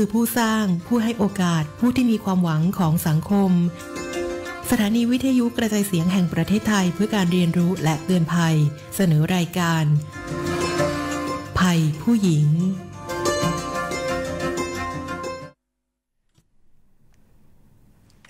ือผู้สร้าง ผู้ให้โอกาส ผู้ที่มีความหวังของสังคม สถานีวิทยุกระจายเสียงแห่งประเทศไทยเพื่อการเรียนรู้และเตือนภัย เสนอรายการ ภัยผู้หญิง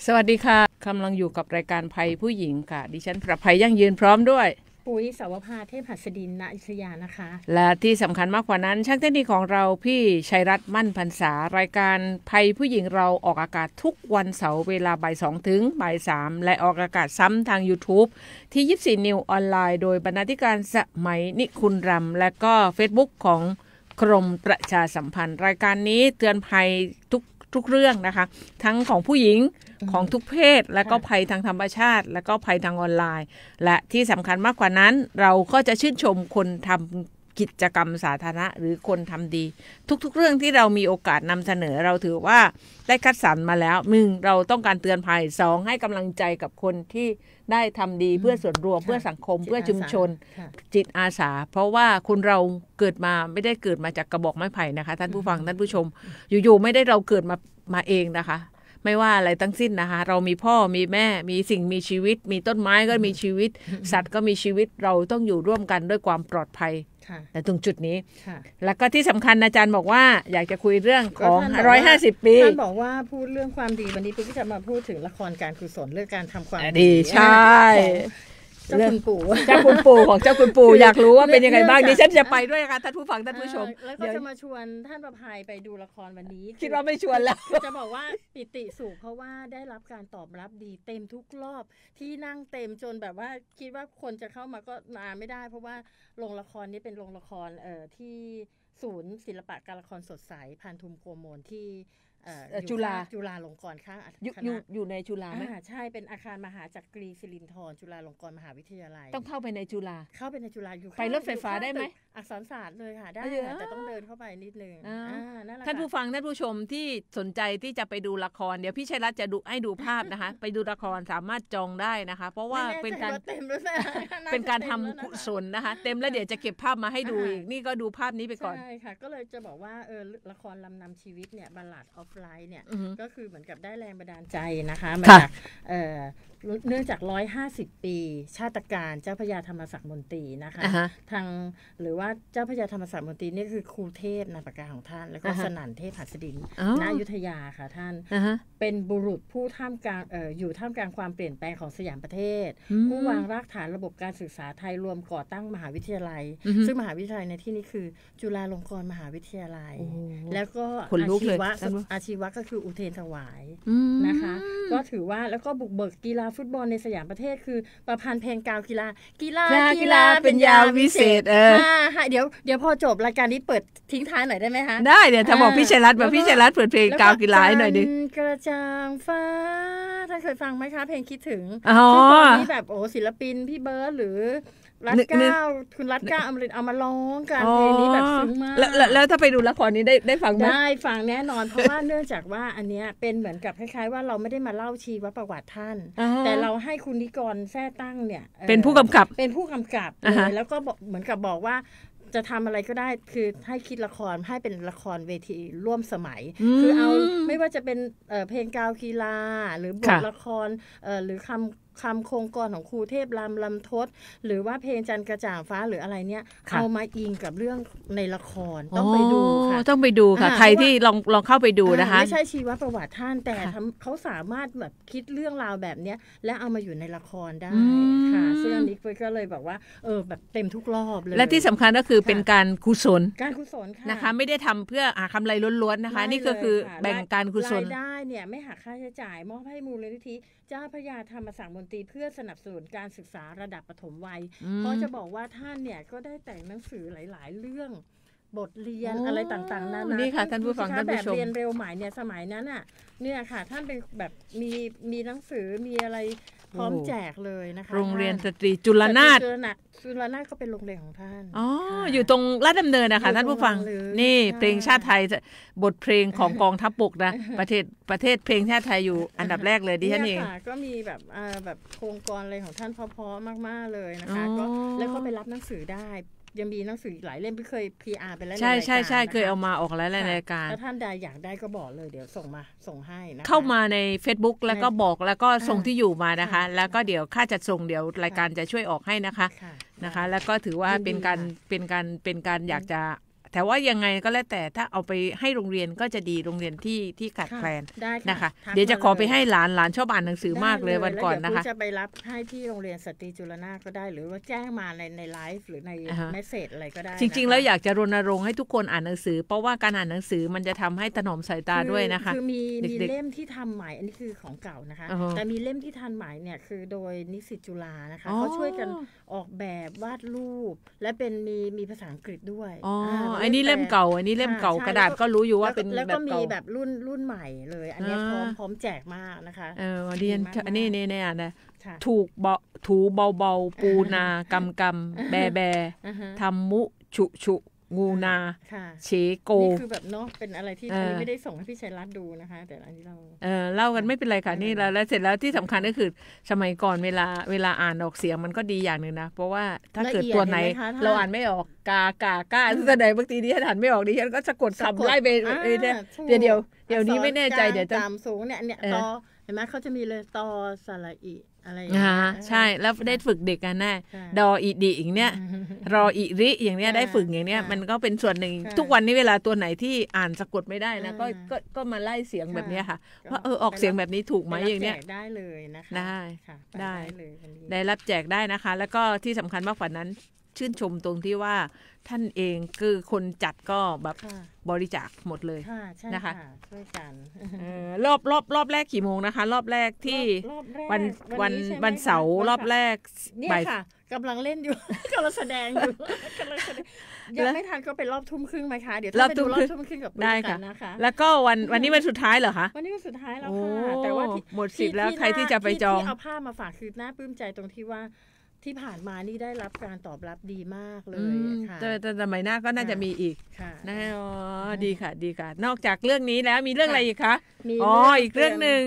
สวัสดีค่ะกำลังอยู่กับรายการภัยผู้หญิงค่ะ ดิฉันประภัยยั่งยืนพร้อมด้วยปุ้ยสาวภาเทพหัสดินณอิสยานะคะ และที่สำคัญมากกว่านั้น ช่างเทคนิคของเราพี่ชัยรัตน์มั่นพันษา รายการภัยผู้หญิงเราออกอากาศทุกวันเสาร์เวลาบ่ายสองถึงบ่ายสามและออกอากาศซ้ำทาง YouTube ที่ 24 นิวออนไลน์โดย บรรณาธิการสมัยนิคุณรำและก็ Facebook ของกรมประชาสัมพันธ์ รายการนี้เตือนภัยทุกทุกเรื่องนะคะ ทั้งของผู้หญิงของทุกเพศ และก็ภัยทางธรรมชาติ และก็ภัยทางออนไลน์ และที่สำคัญมากกว่านั้นเราก็จะชื่นชมคนทำกิจกรรมสาธารณะหรือคนทำดีทุกๆเรื่องที่เรามีโอกาสนำเสนอเราถือว่าได้คัดสรรมาแล้วหนึ่งเราต้องการเตือนภัยสองให้กำลังใจกับคนที่ได้ทำดีเพื่อส่วนรวมเพื่อสังคมเพื่อชุมชน จิตอาสาเพราะว่าคนเราเกิดมาไม่ได้เกิดมาจากกระบอกไม้ไผ่นะคะ ท่านผู้ฟังท่านผู้ชมอยู่ๆไม่ได้เราเกิดมามาเองนะคะไม่ว่าอะไรทั้งสิ้นนะคะ เรามีพ่อมีแม่มีสิ่งมีชีวิต มีต้นไม้ก็มีชีวิต สัตว์ก็มีชีวิตเราต้องอยู่ร่วมกันด้วยความปลอดภัยแต่ตรงจุดนี้ แล้วก็ที่สำคัญอาจารย์บอกว่า อยากจะคุยเรื่องของร้้อยหาสิบปีท่านบอกว่าพูดเรื่องความดีวันนี้พี่จะมาพูดถึงละครการกุศลเรื่องการทำความดี ใช่เจ้าคุณปู่เจ้าคุณปู่ของเจ้าคุณปู่อยากรู้ว่าเป็นยังไงบ้างดิฉันจะไปด้วยค่ะท่านผู้ ฟังท่านผู้ชมแล้วก็จะมาชวนท่านประภัยไปดูละครวันนี้ คิดว่าไม่ชวนแล้วจะบอกว่าปิติสูงเพราะว่าได้รับการตอบรับดีเต็มทุกรอบที่นั่งเต็มจนแบบว่าคิดว่าคนจะเข้ามาก็มาไม่ได้ เพราะว่าโรงละครนี้เป็นโรงละครเอ่อที่ ศูนย์ศิลปะการละครสดใสพานทุมโกมนที่จุฬาจุฬาลงกรณ์ข้างอยู่อยู่ในจุฬาไหมใช่เป็นอาคารมหาจักรีศิรินทรจุฬาลงกรณ์มหาวิทยาลัยต้องเข้าไปในจุฬาเข้าไปในจุฬาอยู่ไปรถไฟฟ้าได้ไหมอักษรศาสตร์เลยค่ะได้แต่ต้องเดินเข้าไปนิดนึงท่านผู้ฟังท่านผู้ชมที่สนใจที่จะไปดูละครเดี๋ยวพี่ชัยรัตน์จะดูให้ดูภาพนะคะ ไปดูละครสามารถจองได้นะคะ เพราะว่าเป็นการเป็นการทำกุศลนะคะเต็มแล้วเดี๋ยวจะเก็บภาพมาให้ดูอีกนี่ก็ดูภาพนี้ไปก่อนใช่ค่ะก็เลยจะบอกว่าเออละครลำนำชีวิตเนี่ยบัลลัดออฟฟไลท์เนี่ยก็คือเหมือนกับได้แรงบันดาลใจนะคะมาจากเนื่องจาก 150 ปี ชาติการเจ้าพญาธรรมศักดิ์มนตรีนะคะทางหรือว่าเจ้าพญาธรรมศักดิ์มนตรีนี่คือ ครูเทพนาปกาของท่าน แล้วก็สนั่นเทพหัสดินนายุทธยาค่ะท่าน เป็นบุรุษผู้ท่ามกลางอยู่ท่ามกลางความเปลี่ยนแปลงของสยามประเทศ ผู้วางรากฐานระบบการศึกษาไทยรวมก่อตั้งมหาวิทยาลัย ซึ่งมหาวิทยาลัยในที่นี้คือ จุฬาลงกรณ์มหาวิทยาลัย แล้วก็อาชีวะอาชีวะก็คืออุเทนถวายนะคะ ก็ถือว่าแล้วก็บุกเบิกกีฬาฟุตบอลในสยามประเทศคือ ประพันธ์เพลง กาวกีฬากีฬากีฬาเป็นยาวิเศษ เออเดี๋ยว เดี๋ยวพอจบรายการนี้เปิดทิ้งท้ายหน่อยได้ไหมคะได้เดี๋ยวถ้าบอกพี่ชัยรัตน์แบบพี่ชัยรัตน์เปิดเพลงกาวกีฬาหน่อยดิกระจางฟ้าถ้าเคยฟังไหมคะ เพลงคิดถึงซึ่งตอนนี้แบบ โอ้ ศิลปินพี่เบิร์ดหรือรัดเก้าคุณรัดเก้าอมรินเอามาร้องกันเพลงนี้แบบซึ้งมากแล้วถ้าไปดูละครนี้ได้ได้ฟังไหมได้ฟังแน่นอนเพราะว่าเนื่องจากว่าอันเนี้ยเป็นเหมือนกับคล้ายๆ ว่าเราไม่ได้มาเล่าชีวประวัติท่านแต่เราให้คุณนิกรแท้ตั้งเนี่ย เป็นผู้กำกับเป็นผู้กำกับแล้วก็เหมือนกับบอกว่า จะทำอะไรก็ได้คือให้คิดละครให้เป็นละครเวทีร่วมสมัย คือเอาไม่ว่าจะเป็นเพลงกาวกีฬาหรือบทละครหรือคำคำโครงกรของครูเทพลำลำทศหรือว่าเพลงจันกระจ่างฟ้าหรืออะไรเนี้ยเอามาอิงกับเรื่องในละครต้องไปดูค่ะต้องไปดูค่ะ ใครที่ลองลองเข้าไปดูนะคะไม่ใช่ชีวประวัติท่านแต่เขาสามารถแบบคิดเรื่องราวแบบเนี้ยและเอามาอยู่ในละครได้ค่ะซึ่งอันนี้ก็เลยบอกว่าเออแบบเต็มทุกรอบเลยและที่สำคัญก็คือเป็นการกุศลการกุศลค่ะนะคะไม่ได้ทำเพื่อหาคำไรล้วนๆนะคะ นี่ก็คือแบ่งการกุศลรายได้เนี่ยไม่หักค่าใช้จ่าย มอบให้มูลนิธิเจ้าพระยาธรรมสังมนตรีเพื่อสนับสนุนการศึกษาระดับปฐมวัยเพราะจะบอกว่าท่านเนี่ย ก็ได้แต่งหนังสือหลายๆ เรื่อง บทเรียนอะไรต่างๆนานานี่ค่ะท่านผู้ฟังท่านผู้ชมแบบเรียนเร็วหมายเนี่ยสมัยนั้นอ่ะเนี่ยค่ะท่านเป็นแบบ มีมีหนังสือมีอะไรพร้อมแจกเลยนะคะ โรงเรียนสตรีจุลนาถจุลนาถก็เป็นโรงเรียนของท่าน อ๋อ อยู่ตรงลาดดำเนินนะคะท่านผู้ฟัง นี่เพลงชาติไทย บทเพลงของกองทัพบกนะ ประเทศประเทศเพลงชาติไทยอยู่อันดับแรกเลยดิฉันเองก็มีแบบแบบโครงกรอะไรของท่านพอๆมากๆเลยนะคะก็แล้วก็ไปรับหนังสือได้ยังมีหนังสืออีกหลายเล่มที่เคย PR ไปแล้วใช่ใช่ใช่เคยเอามาออกแล้วในรายการ ถ้าท่านใดอยากได้ก็บอกเลยเดี๋ยวส่งมาส่งให้นะ เข้ามาใน Facebook แล้วก็บอกแล้วก็ส่งที่อยู่มานะคะ แล้วก็เดี๋ยวค่าจัดส่งเดี๋ยวรายการจะช่วยออกให้นะคะนะคะ แล้วก็ถือว่าเป็นการเป็นการเป็นการอยากจะแต่ว่ายังไงก็แล้วแต่ถ้าเอาไปให้โรงเรียนก็จะดีโรงเรียนที่ที่ขาดแคลนนะคะเดี๋ยวจะขอไปให้หลานหลานชอบอ่านหนังสือมากเลยวันก่อนนะคะจะไปรับให้ที่โรงเรียนสตรีจุลนาก็ได้หรือว่าแจ้งมาในในไลฟ์หรือในเมสเซจอะไรก็ได้จริงๆแล้วอยากจะรณรงค์ให้ทุกคนอ่านหนังสือ เพราะว่าการอ่านหนังสือมันจะทำให้ถนอมสายตาด้วยนะคะคือมีมีเล่มที่ทำใหม่อันนี้คือของเก่านะคะแต่มีเล่มที่ทันใหม่เนี่ยคือโดยนิสิตจุลานะคะเขาช่วยกันออกแบบวาดรูปและเป็นมีมีภาษาอังกฤษด้วยอันนี้เล่มเก่า อันนี้เล่มเก่ากระดาษก็รู้อยู่ว่าเป็นแบบเก่า แล้วก็มีแบบรุ่นรุ่นใหม่เลย อันนี้พร้อมแจกมากนะคะเออดียนอันนี้เนี่ยเนี่ยนะถูกเบาถูเบาเบาปูนากำกำแบแบทำมุฉุฉุงูนาเชโก นี่คือแบบเนาะเป็นอะไรที่อันนี้ไม่ได้ส่งให้พี่ชัยรัตน์ดูนะคะ แต่อันนี้เรา เออเล่ากันไม่เป็นไรค่ะ นี่แล้วเสร็จแล้วที่สำคัญก็คือ สมัยก่อนเวลาเวลาอ่านออกเสียงมันก็ดีอย่างหนึ่งนะ เพราะว่าถ้าเกิดตัวไหน เราอ่านไม่ออก กากากาแสดงบางทีนี่อ่านไม่ออกดิฉันก็สะกดคำไล่ไปเดี๋ยวเดี๋ยวเดี๋ยวนี้ไม่แน่ใจเดี๋ยวจะตามสูงเนี่ยเนี่ยตอเห็นไหมเขาจะมีเลยตอสระอีะไรอย่างเงี้ยใช่แล้วได้ฝึกเด็กกันแน่ดออีดีอย่างเนี้ยรออีริอย่างเนี้ยได้ฝึกอย่างเนี้ยมันก็เป็นส่วนหนึ่งทุกวันนี้เวลาตัวไหนที่อ่านสะกดไม่ได้นะ ก็ก็ก็มาไล่เสียงแบบนี้ค่ะว่าเออออกเสียงแบบนี้ถูกไหมอย่างเนี้ยได้เลยนะคะได้ได้ได้รับแจกได้นะคะ แล้วก็ที่สำคัญมากกว่านั้นชื่นชมตรงที่ว่าท่านเองคือคนจัดก็แบบบริจาคหมดเลยนะคะช่วยกันรอบรอบรอบแรกกี่โมงนะคะ รอบแรกที่วันวันวันเสาร์รอบแรกเนี่ยค่ะกำลังเล่นอยู่กำลังแสดงอยู่กำลังยังไม่ทัน ก็ไปรอบทุ่มครึ่งไหมคะ เดี๋ยวรอบทุ่มครึ่งกับได้ค่ะนะคะแล้วก็วันวันนี้วันสุดท้ายเหรอคะวันนี้วันสุดท้ายแล้วค่ะแต่ว่าหมดสิทธิ์แล้วใครที่จะไปจองที่เอาผ้ามาฝากคือหน้าปลื้มใจตรงที่ว่าที่ผ่านมานี่ได้รับการตอบรับดีมากเลยค่ะแต่แต่สมัยหน้าก็น่าจะมีอีกค่ะน่อ๋อดีค่ะ ดีค่ะ นอกจากเรื่องนี้แล้วมีเรื่องอะไรอีกคะมีอ๋ออีกเรื่องหนึ่ง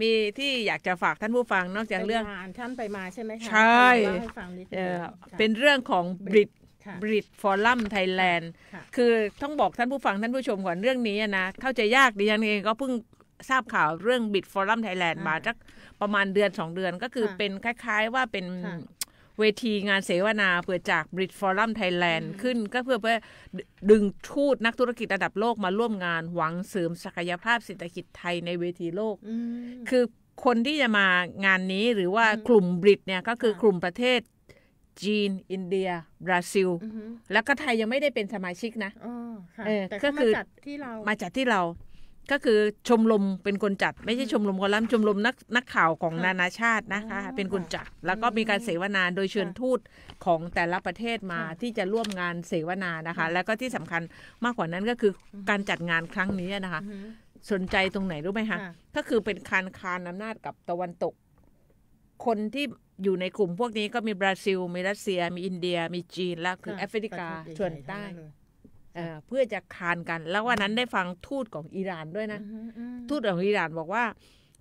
มีที่อยากจะฝากท่านผู้ฟัง นอกจากเรื่องท่านไปมาใช่ไหมคะ ใช่เป็นเรื่องของบริตบริตฟอรัมไทยแลนด์คือต้องบอกท่านผู้ฟังท่านผู้ชมก่อนเรื่องนี้นะ เข้าใจยากดิฉันเองก็เพิ่งทราบข่าวเรื่องบิดฟอรัมไทยแลนด์มาสักประมาณเดือนสองเดือน ก็คือเป็นคล้ายๆว่าเป็นเวทีงานเสวนา เพื่อจากบริ t ฟอรัมไทยแลนด์ขึ้น ก็เพื่อเพื่อดึงทูตนักธุรกิจระดับโลกมาร่วมงานหวังเสริมศักยภาพเศรษฐกิจไทยในเวทีโลกคือคนที่จะมางานนี้หรือว่ากลุ่มบริตเนี่ย ก็คือกลุ่มประเทศ จีน อินเดีย บราซิลแล้วก็ไทยยังไม่ได้เป็นสมาชิกนะเออก็คือมาจัดที่เราก็คือชมรมเป็นคนจัดไม่ใช่ชมรมคอลัมน์ชมรมนักนักข่าวของนานาชาตินะคะ เป็นคนจัดแล้วก็มีการเสวนาโดยเชิญทูตของแต่ละประเทศมาที่จะร่วมงานเสวนานะคะ แล้วก็ที่สำคัญมากกว่านั้นก็คือการจัดงานครั้งนี้นะคะ สนใจตรงไหนรู้ไหมคะก็คือเป็นคานคานอำนาจกับตะวันตก คนที่อยู่ในกลุ่มพวกนี้ก็มีบราซิล มีรัสเซียมีอินเดีย มีจีนแล้วคือแอฟริกาส่วนใต้เพื่อจะคานกัน แล้ววันนั้นได้ฟังทูตของอิหร่านด้วยนะ ทูตของอิหร่านบอกว่า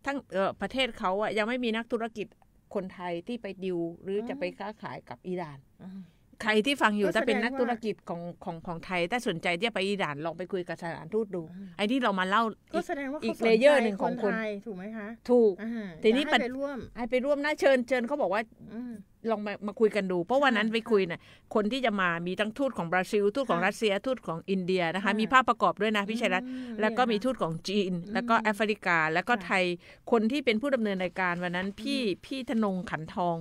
ทั้งประเทศเขาอะยังไม่มีนักธุรกิจคนไทยที่ไปดิวหรือจะไปค้าขายกับอิหร่านใครที่ฟังอยู่ถ้าเป็นนักธุรกิจของของของไทยถ้าสนใจที่จะไปอิหร่านลองไปคุยกับสถานทูตดู ไอ้นี่เรามาเล่าก็แสดงว่าอีกเลเยอร์หนึ่งของคนไทยถูกไหมคะถูกทีนี้ไปร่วมไอ้ไปร่วมนะเชิญเชิญเขาบอกว่าลองมามาคุยกันดูเพราะวันนั้นไปคุยนะคนที่จะมามีทั้งทูตของบราซิลทูตของรัสเซียทูตของอินเดียนะคะมีภาพประกอบด้วยนะพี่ชัยรัตน์แล้วก็มีทูตของจีนแล้วก็แอฟริกาแล้วก็ไทยคนที่เป็นผู้ดำเนินรายการ วันนั้นพี่พี่ธนงขันทอง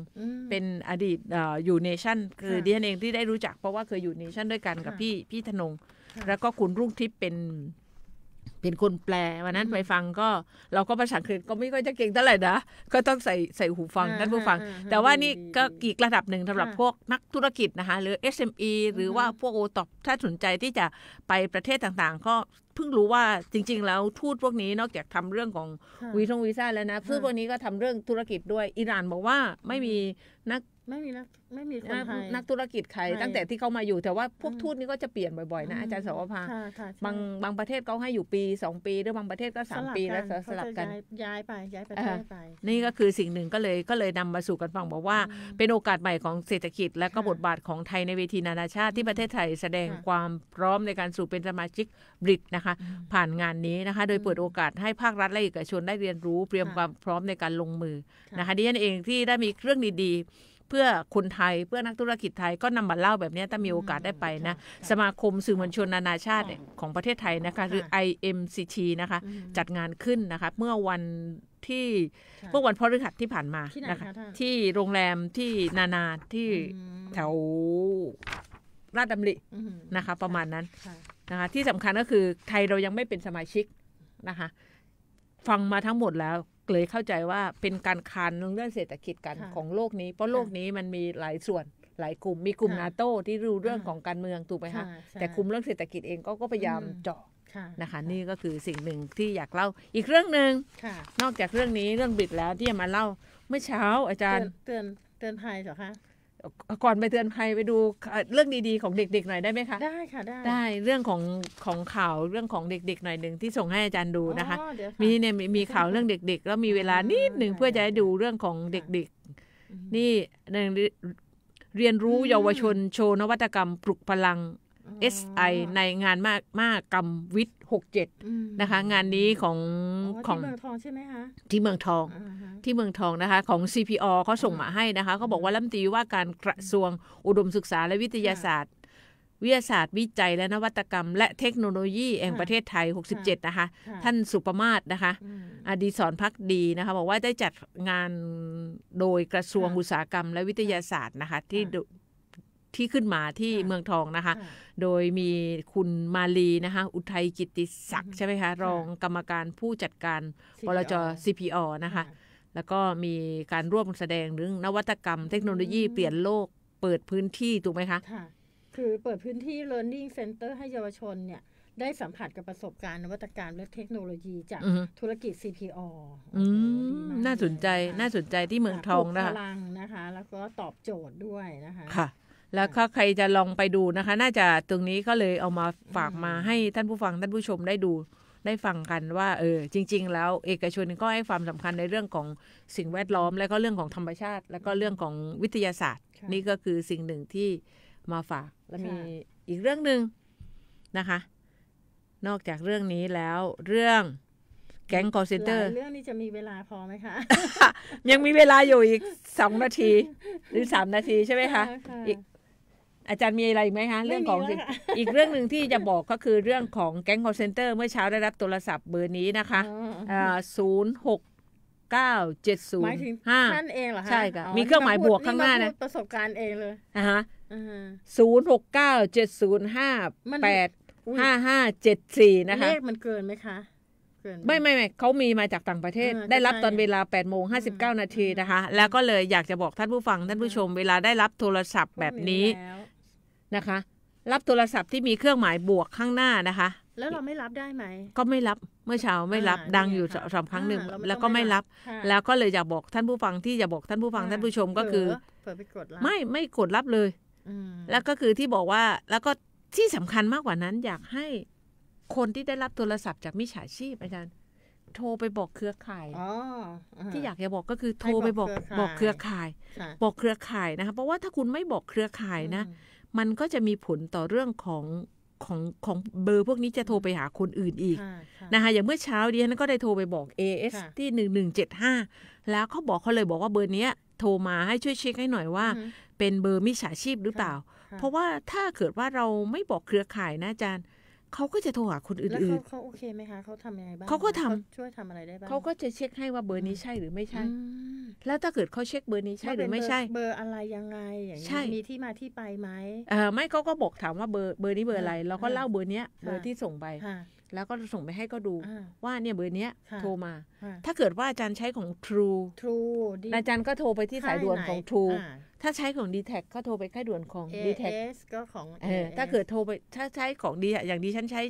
เป็นอดีตอยู่เนชั่น คือดิฉันเองที่ได้รู้จักเพราะว่าเคยอยู่เนชั่นด้วยกันกับพี่พี่ธนงแล้วก็คุณรุ่งทิพย์เป็นเป็นคนแปล วันนั้น ไปฟังก็เราก็ภาษาอังกฤษก็ไม่ค่อยจะเก่งเท่าไหร่นะ ก็ต้องใส่ใส่หูฟังท่านผู้ฟัง แต่ว่านี่ก็อีกระดับหนึ่งสำหรับพวกนักธุรกิจนะคะ หรือ SME หรือว่าพวกโอตอบ ถ้าสนใจที่จะไปประเทศต่างๆ ก็เพิ่งรู้ว่าจริงๆแล้วทูตพวกนี้นอกจากทำเรื่องของวีซ่วีซ่าแล้วนะซึ่งพวกนี้ก็ทำเรื่องธุรกิจด้วยอิหร่านบอกว่าไม่มีนักไม่มีนักไม่มีคนไทยนักธุรกิจใครตั้งแต่ที่เขามาอยู่แต่ว่าพวกทูตนี่ก็จะเปลี่ยนบ่อยๆนะ อาจารย์สวภาบางบางประเทศเขาให้อยู่ปีสองปี หรือบางประเทศก็สามปี แล้วสลับกันย้ายไปย้ายประเทศไป นี่ก็คือสิ่งหนึ่งก็เลยก็เลยนำมาสู่กันฟังบอกว่าเป็นโอกาสใหม่ของเศรษฐกิจและก็บทบาทของไทยในเวทีนานาชาติที่ประเทศไทยแสดงความพร้อมในการสู่เป็นสมาชิกบริกนะคะ ผ่านงานนี้นะคะ โดยเปิดโอกาสให้ภาครัฐและเอกชนได้เรียนรู้ เตรียมความพร้อมในการลงมือนะคะดิฉันเองที่ได้มีเครื่องดีๆเพื่อคนไทยเพื่อนักธุรกิจไทยก็นำมาเล่าแบบนี้ถ้ามีโอกาสได้ไปนะ สมาคมสื่อมวลชนนานาชาติของประเทศไทยนะคะหรือ IMCT นะคะ จัดงานขึ้นนะคะเมื่อวันที่เมื่อวันพฤหัสที่ผ่านมานะคะ ที่โรงแรมที่นานาที่แถวราชดำรินะคะ ประมาณนั้นนะคะที่สำคัญก็คือไทยเรายังไม่เป็นสมาชิกนะคะ ฟังมาทั้งหมดแล้วเลยเข้าใจว่าเป็นการคานเรื่องเศรษฐกิจกันของโลกนี้เพราะโลกนี้มันมีหลายส่วน หลายกลุ่มมีกลุ่มนาโต้ที่รู้เรื่องของการเมืองถูกไหมคะแต่กลุ่มเรื่องเศรษฐกิจเองก็ก็พยายามเจาะนะคะ นี่ก็คือสิ่งหนึ่งที่อยากเล่าอีกเรื่องหนึ่งนอกจากเรื่องนี้เรื่องบิดแล้วที่จะมาเล่าเมื่อเช้าอาจารย์ เตือนเตือนภัยเหรอคะก่อนไปเตือนภัยไปดูเรื่องดีๆของเด็กๆหน่อยได้ไหมคะได้ค่ะได้ได้เรื่องของของข่าวเรื่องของเด็กๆหน่อยหนึ่งที่ส่งให้อาจารย์ดูนะคะ มีเนี่ยมีข่าวเรื่องเด็กๆแล้วมีเวลานิดหนึ่งเพื่อจะให้ดูเรื่องของเด็กๆ นี่หนึ่งเรียนรู้เยาวชนโชว์นวัตกรรมปลุกพลัง SI ในงานมากมากกรรมวิทย์หกเจ็ดนะคะงานนี้ของของที่เมืองทองใช่ไหมคะที่เมืองทองที่เมืองทองนะคะของ CPO เขาส่งมาให้นะคะเขาบอกว่าลำตีว่าการกระทรวงอุดมศึกษาและวิทยาศาสตร์วิทยาศาสตร์ วิจัย และนวัตกรรม และเทคโนโลยีแห่งประเทศไทย 67นะคะท่านสุปมาศนะคะอดีสอนพักดีนะคะบอกว่าได้จัดงานโดยกระทรวงอุตสาหกรรม และวิทยาศาสตร์นะคะที่ที่ขึ้นมาที่เมืองทองนะคะ โดยมีคุณมาลีนะคะ อุทัยกิติศักดิ์ใช่ไหมคะรองกรรมการผู้จัดการบลจ CPO นะคะ แล้วก็มีการร่วมแสดงเรื่องนวัตกรรมเทคโนโลยีเปลี่ยนโลกเปิดพื้นที่ถูกไหมคะ คือเปิดพื้นที่ Learning Center ให้เยาวชนเนี่ย ได้สัมผัสกับประสบการณ์นวัตกรรมและเทคโนโลยีจากธุรกิจ CPO น่าสนใจ น่าสนใจที่เมืองทองนะคะพลังนะคะ แล้วก็ตอบโจทย์ด้วยนะคะแล้วก็ใครจะลองไปดูนะคะ น่าจะตรงนี้ก็เลยเอามาฝากมาให้ท่านผู้ฟังท่านผู้ชมได้ดูได้ฟังกันว่า เออ จริง ๆ แล้วเอกชนก็ให้ความสำคัญในเรื่องของสิ่งแวดล้อม และก็เรื่องของธรรมชาติ และก็เรื่องของวิทยาศาสตร์ นี่ก็คือสิ่งหนึ่งที่มาฝากและมีอีกเรื่องหนึ่งนะคะ นอกจากเรื่องนี้แล้วเรื่องแก๊งคอร์เซนเตอร์เรื่องนี้จะมีเวลาพอไหมคะยังมีเวลาอยู่อีกสองนาที หรือสามนาทีใช่ไหมคะอีกอาจารย์มีอะไรไหมคะเรื่องของอีกเรื่องหนึ่งที่จะบอกก็คือเรื่องของแก๊งคอรเซนเตอร์เมื่อเช้าได้รับโทรศัพท์เบอร์นี้นะคะศูนย์หกเก้าเจ็ดศูนย์ห้าท่านเองเหรอคะใช่ค่ะ มีเครื่องหมายบวกข้างหน้านะ ประสบการณ์เองเลยอะฮะศูนย์หกเก้าเจ็ดศูนย์ห้าแปดห้าห้าเจ็ดสี่นะคะเลขมันเกินไหมคะไม่ไม่ไม่เขามีมาจากต่างประเทศได้รับตอนเวลา8ปดโมงห้นาทีนะคะ แล้วก็เลยอยากจะบอกท่านผู้ฟังท่านผู้ชมเวลาได้รับโทรศัพท์แบบนี้นะคะ รับโทรศัพท์ที่มีเครื่องหมายบวกข้างหน้านะคะ แล้วเราไม่รับได้ไหมก็ไม่รับเมื่อเช้าไม่รับดังอยู่สองครั้งหนึ่ง แล้วก็ไม่รับ แล้วก็เลยอยากบอกท่านผู้ฟังที่อยากบอกท่านผู้ฟังท่านผู้ชมก็คือ ไม่ไม่กดรับเลยแล้วก็คือที่บอกว่า แล้วก็ที่สำคัญมากกว่านั้น อยากให้คนที่ได้รับโทรศัพท์จากมิจฉาชีพอาจารย์โทรไปบอกเครือข่ายที่อยากจะบอกก็คือโทรไปบอกบอกเครือข่าย บอกเครือข่ายนะคะเพราะว่าถ้าคุณไม่บอกเครือข่ายนะมันก็จะมีผลต่อเรื่องของของของเบอร์พวกนี้จะโทรไปหาคนอื่นอีกนะคะอย่างเมื่อเช้าดิฉันก็ได้โทรไปบอก AS ที่หนึ่งหนึ่งเจ็ดห้าแล้วเขาบอกเขาเลยบอกว่าเบอร์เนี้ยโทรมาให้ช่วยเช็คให้หน่อยว่า เป็นเบอร์มิจฉาชีพหรือเปล่า เพราะว่าถ้าเกิดว่าเราไม่บอกเครือข่ายนะอาจารย์เขาก็จะโทรหาคนอื่นแล้วเขาโอเคไหมคะเขาทำยังไงบ้างเขาก็ทำช่วยทำอะไรได้บ้างเขาก็จะเช็คให้ว่าเบอร์นี้ใช่หรือไม่ใช่ แล้วถ้าเกิดเขาเช็คเบอร์นี้ใช่หรือไม่ใช่ เบอร์อะไรยังไงอย่างงี้ใช่มีที่มาที่ไปไหมเออไม่เขาก็บอกถามว่าเบอร์เบอร์นี้เบอร์อะไรเราก็เล่าเบอร์เนี้ยเบอร์ที่ส่งไปแล้วก็ส่งไปให้ก็ดูว่าเนี่ยเบอร์เนี้ยโทรมา ถ้าเกิดว่าอาจารย์ใช้ของ True True อาจารย์ก็โทรไปที่สายด่วนของ True ถ้าใช้ของ d t แทก็โทรไปค่ายด่วนของ d t แทก็ของถ้าเกิดโทรไปถ้าใช้ของดีอย่างดีฉันใช้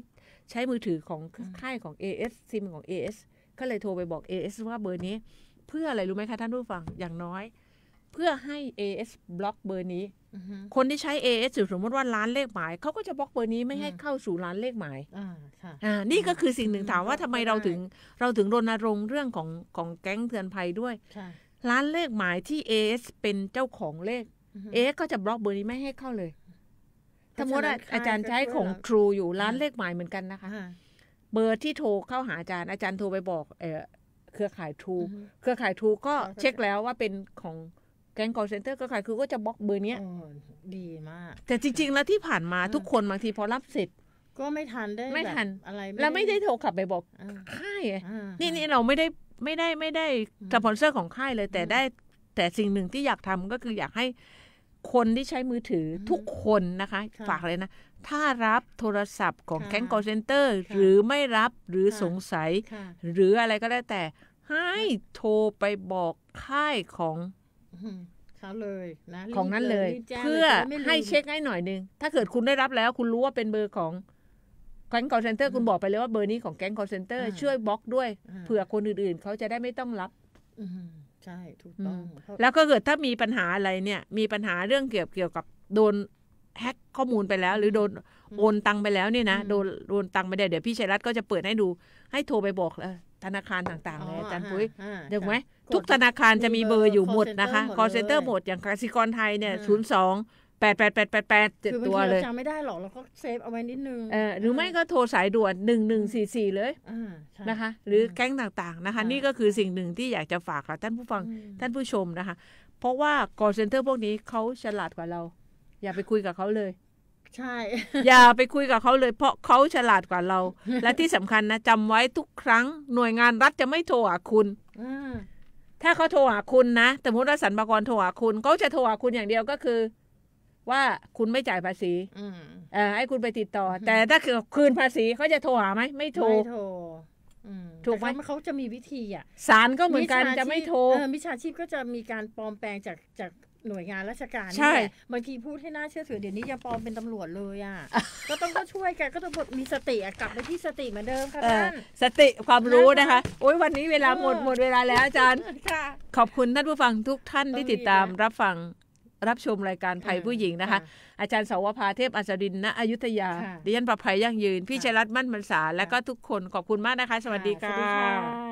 ใช้มือถือของค่ายของ AS ซิมของ AS ก็เลยโทรไปบอก AS ว่าเบอร์นี้ เพื่ออะไรรู้ไหมคะท่านผู้ฟังอย่างน้อยเพื่อให้ AS บล็อกเบอร์นี้คนที่ใช้ AS สมมติว่าร้านเลขหมายเขาก็จะบล็อกเบอร์นี้ไม่ให้เข้าสู่ร้านเลขหมายอ่านี่ก็คือสิ่งหนึ่งถามว่าทำไมเราถึงเราถึงรณรงค์เรื่องของของแก๊งเตือนภัยด้วยร้านเลขหมายที่ AS เป็นเจ้าของเลข AS ก็จะบล็อกเบอร์นี้ไม่ให้เข้าเลยสมมติอาจารย์ใช้ของ True อยู่ร้านเลขหมายเหมือนกันนะคะเบอร์ที่โทรเข้าหาอาจารย์ อาจารย์โทรไปบอกเอเครือข่ายทรูเครือข่ายทรูก็เช็คแล้วว่าเป็นของแก๊ง c เซ็นเตอร์ก็ขายคือก็จะบล็อกเบอร์เนี้ยดีมาก แต่จริงๆแล้วที่ผ่านมาทุกคนบางทีพอรับเสร็จ ก็ไม่ทันได้ไม่ทันอะไรแล้วไม่ได้โทรกลับไปบอกค่ายนี่นี่เราไม่ได้ไม่ได้ไม่ได้สปอนเซอร์ของค่ายเลย แต่ได้แต่สิ่งหนึ่งที่อยากทำก็คืออยากให้คนที่ใช้มือถือทุกคนนะคะ ฝากเลยนะถ้ารับโทรศัพท์ของแก๊ง c เซ็นเตอร์ หรือไม่รับหรือสงสัย หรืออะไรก็แล้วแต่ให้โทรไปบอกค่ายของเขาเลยนะของนั้นเลย เพื่อให้เช็คให้หน่อยนึงถ้าเกิดคุณได้รับแล้วคุณรู้ว่าเป็นเบอร์ของแก๊งคอรเซนเตอร์คุณบอกไปเลยว่าเบอร์นี้ของแก๊งคอรเซนเตอร์ช่วยบล็อกด้วยเผื่อคนอื่นๆ เขาจะได้ไม่ต้องรับใช่ ถูกต้อง แล้วก็เกิดถ้ามีปัญหาอะไรเนี่ย มีปัญหาเรื่องเกี่ยวเกี่ยวกับโดนแฮ็กข้อมูลไปแล้ว หรือโดนโอนตังไปแล้วเนี่ยนะ โดนโดนตังไปได้เดี๋ยวพี่ชัยรัตน์ก็จะเปิดให้ดูให้โทรไปบอกลธนาคารต่างๆเลยอาจารย์ปุ้ยเดี๋ยวไหมทุกธนาคารจะมีเบอร์อยู่หมดนะคะ call center หมดอย่างกสิกรไทย เนี่ยศูนย์สองแปดแปดแปดแปดแปดเจ็ดตัวเลยจำไม่ได้หรอกเราก็เซฟเอาไว้นิดนึงเออหรือไม่ก็โทรสายด่วนหนึ่งหนึ่งสี่สี่เลยนะคะ หรือแก๊งต่างๆนะคะ นี่ก็คือสิ่งหนึ่งที่อยากจะฝากกับท่านผู้ฟังท่านผู้ชมนะคะ เพราะว่า call center พวกนี้เขาฉลาดกว่าเรา อย่าไปคุยกับเขาเลยใช่อย่าไปคุยกับเขาเลย เพราะเขาฉลาดกว่าเรา และที่สำคัญนะ จำไว้ทุกครั้งหน่วยงานรัฐจะไม่โทรหาคุณถ้าเขาโทรหาคุณนะสมมติว่าสรรพากรโทรหาคุณเขาจะโทรหาคุณอย่างเดียวก็คือ ว่าคุณไม่จ่ายภาษีอ่าให้คุณไปติดต่อ แต่ถ้าคือคืนภาษีเขาจะโทรหาไหมไม่โทรไม่โทรถูกไหมเขาจะมีวิธีอ่ะสารก็เหมือนกันจะไม่โทรมิชาชีพก็จะมีการปลอมแปลงจากจากหน่วยงานราชการใช่บางทีพูดให้น่าเชื่อถือเดี๋ยวนี้ยังปลอมเป็นตำรวจเลยอ่ะก็ต้องก็ช่วยกันก็ต้องมีสติกลับไปที่สติเหมือนเดิมค่ะท่านสติความรู้นะคะโอ้ยวันนี้เวลาหมดหมดเวลาแล้วอาจารย์ขอบคุณท่านผู้ฟังทุกท่านที่ติดตามรับฟังรับชมรายการภัยผู้หญิงนะคะ อาจารย์สาวภาเทพอัศรินณอยุธยาดิฉันประภัยยั่งยืน พี่ชัยรัตน์มั่นมรรษา และก็ทุกคนขอบคุณมากนะคะ สวัสดีค่ะ